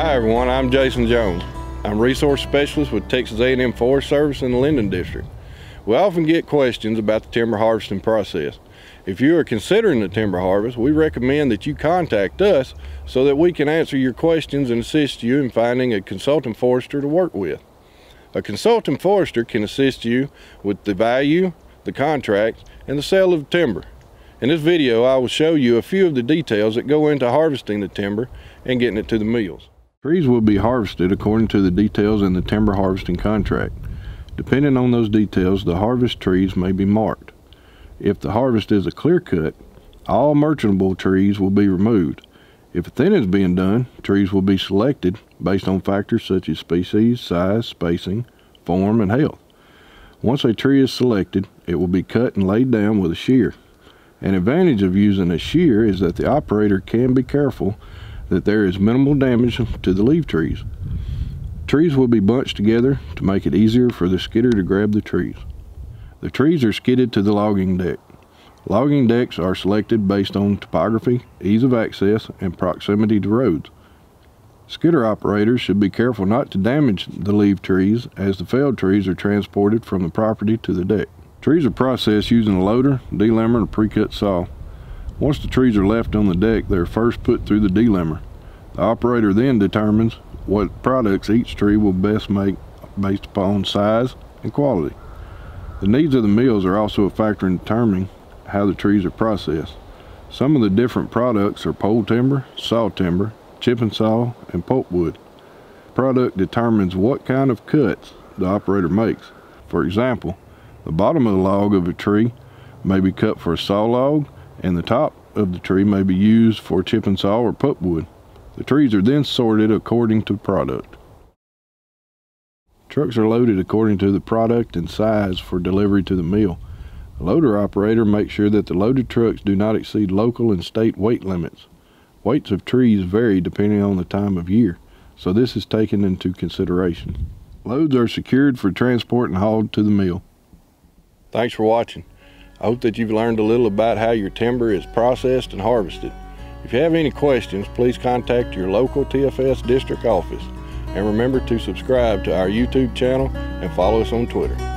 Hi everyone, I'm Jason Jones. I'm Resource Specialist with Texas A&M Forest Service in the Linden District. We often get questions about the timber harvesting process. If you are considering the timber harvest, we recommend that you contact us so that we can answer your questions and assist you in finding a consultant forester to work with. A consultant forester can assist you with the value, the contract, and the sale of timber. In this video, I will show you a few of the details that go into harvesting the timber and getting it to the mills. Trees will be harvested according to the details in the timber harvesting contract. Depending on those details, the harvest trees may be marked. If the harvest is a clear cut, all merchantable trees will be removed. If a thinning is being done, trees will be selected based on factors such as species, size, spacing, form, and health. Once a tree is selected, it will be cut and laid down with a shear. An advantage of using a shear is that the operator can be careful that there is minimal damage to the leaf trees. Trees will be bunched together to make it easier for the skidder to grab the trees. The trees are skidded to the logging deck. Logging decks are selected based on topography, ease of access, and proximity to roads. Skidder operators should be careful not to damage the leaf trees as the felled trees are transported from the property to the deck. Trees are processed using a loader, delimber, and a pre-cut saw. Once the trees are left on the deck, they're first put through the delimmer. The operator then determines what products each tree will best make based upon size and quality. The needs of the mills are also a factor in determining how the trees are processed. Some of the different products are pole timber, saw timber, chip and saw, and pulpwood. Product determines what kind of cuts the operator makes. For example, the bottom of the log of a tree may be cut for a saw log, and the top of the tree may be used for chip and saw or put wood. The trees are then sorted according to product. Trucks are loaded according to the product and size for delivery to the mill. The loader operator makes sure that the loaded trucks do not exceed local and state weight limits. Weights of trees vary depending on the time of year, so this is taken into consideration. Loads are secured for transport and hauled to the mill. Thanks for watching. I hope that you've learned a little about how your timber is processed and harvested. If you have any questions, please contact your local TFS district office. And remember to subscribe to our YouTube channel and follow us on Twitter.